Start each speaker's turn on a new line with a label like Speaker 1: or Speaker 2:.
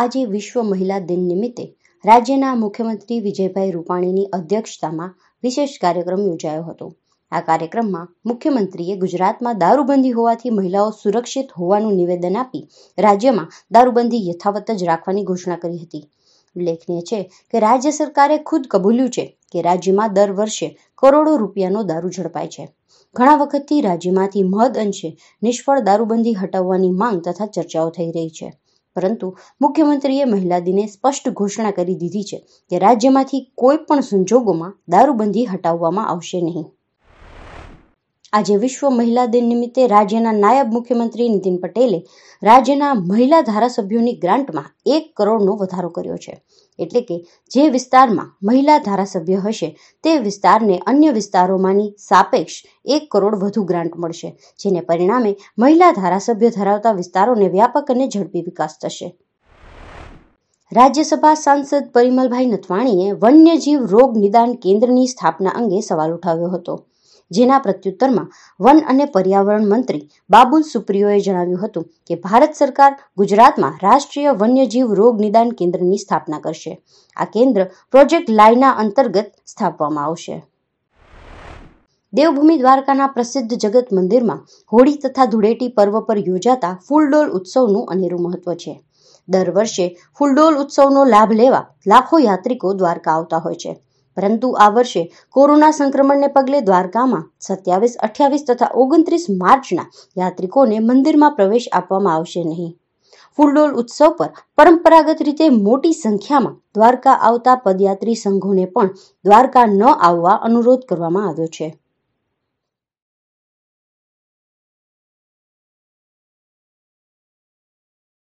Speaker 1: આજે વિશ્વ મહિલા દિન નિમિત્તે રાજ્યના મુખ્યમંત્રી વિજયભાઈ રૂપાણીની અધ્યક્ષતામાં વિશેષ કાર્યક્રમ યોજાયો હતો આ કાર્યક્રમમાં મુખ્યમંત્રીએ ગુજરાતમાં દારૂબંધી હોવાથી મહિલાઓ સુરક્ષિત હોવાનું નિવેદન આપી રાજ્યમાં દારૂબંધી યથાવત જ રાખવાની ઘોષણા કરી હતી ઉલ્લેખનીય છે કે રાજ્ય સરકારે ખુદ કબૂલ્યું છે કે રાજ્યમાં દર વર્ષે કરોડો રૂપિયાનો દારૂ ઝડપાય છે ઘણા વખતથી રાજ્યમાંથી મહદ અંશે નિષ્ફળ દારૂબંધી હટાવવાની માંગ તથા ચર્ચાઓ થઈ રહી છે પરંતુ મુખ્યમંત્રીએ મહિલા દિને સ્પષ્ટ ઘોષણા કરી દીધી છે કે રાજ્યમાંથી કોઈ પણ સંજોગોમાં દારૂબંધી હટાવવામાં આવશે નહીં આજે વિશ્વ મહિલા દિન નિમિત્તે રાજ્યના નાયબ મુખ્યમંત્રી નીતિન પટેલે રાજ્યના મહિલા ધારાસભ્યોની ગ્રાન્ટમાં એક કરોડનો વધારો કર્યો છે એટલે કે જે વિસ્તારમાં મહિલા ધારાસભ્ય હશે તે વિસ્તારને અન્ય વિસ્તારોમાંની સાપેક્ષ એક કરોડ વધુ ગ્રાન્ટ મળશે જેને પરિણામે મહિલા ધારાસભ્ય ધરાવતા વિસ્તારોને વ્યાપક અને ઝડપી વિકાસ થશે રાજ્યસભા સાંસદ પરિમલભાઈ નથવાણીએ વન્યજીવ રોગ નિદાન કેન્દ્રની સ્થાપના અંગે સવાલ ઉઠાવ્યો હતો જેના પ્રત્યુત્તરમાં વન અને પર્યાવરણ મંત્રી બાબુલ સુપ્રિયોએ જણાવ્યું હતું કે ભારત સરકાર ગુજરાતમાં રાષ્ટ્રીય વન્યજીવ રોગ નિદાન કેન્દ્રની સ્થાપના કરશે આ કેન્દ્ર પ્રોજેક્ટ લાયના અંતર્ગત સ્થાપવામાં આવશે દેવભૂમિ દ્વારકાના પ્રસિદ્ધ જગત મંદિરમાં હોળી તથા ધૂળેટી પર્વ પર યોજાતા ફૂલડોલ ઉત્સવનું અનેરું મહત્વ છે દર વર્ષે ફૂલડોલ ઉત્સવનો લાભ લેવા લાખો યાત્રિકો દ્વારકા આવતા હોય છે પરંતુ આ વર્ષે કોરોના સંક્રમણને પગલે દ્વારકામાં સત્યાવીસ અઠ્યાવીસ તથા ઓગણત્રીસ માર્ચના યાત્રિકોને મંદિરમાં પ્રવેશ આપવામાં આવશે નહીં ફૂલડોલ ઉત્સવ પર પરંપરાગત રીતે મોટી સંખ્યામાં દ્વારકા આવતા પદયાત્રી સંઘોને પણ દ્વારકા ન આવવા અનુરોધ કરવામાં આવ્યો છે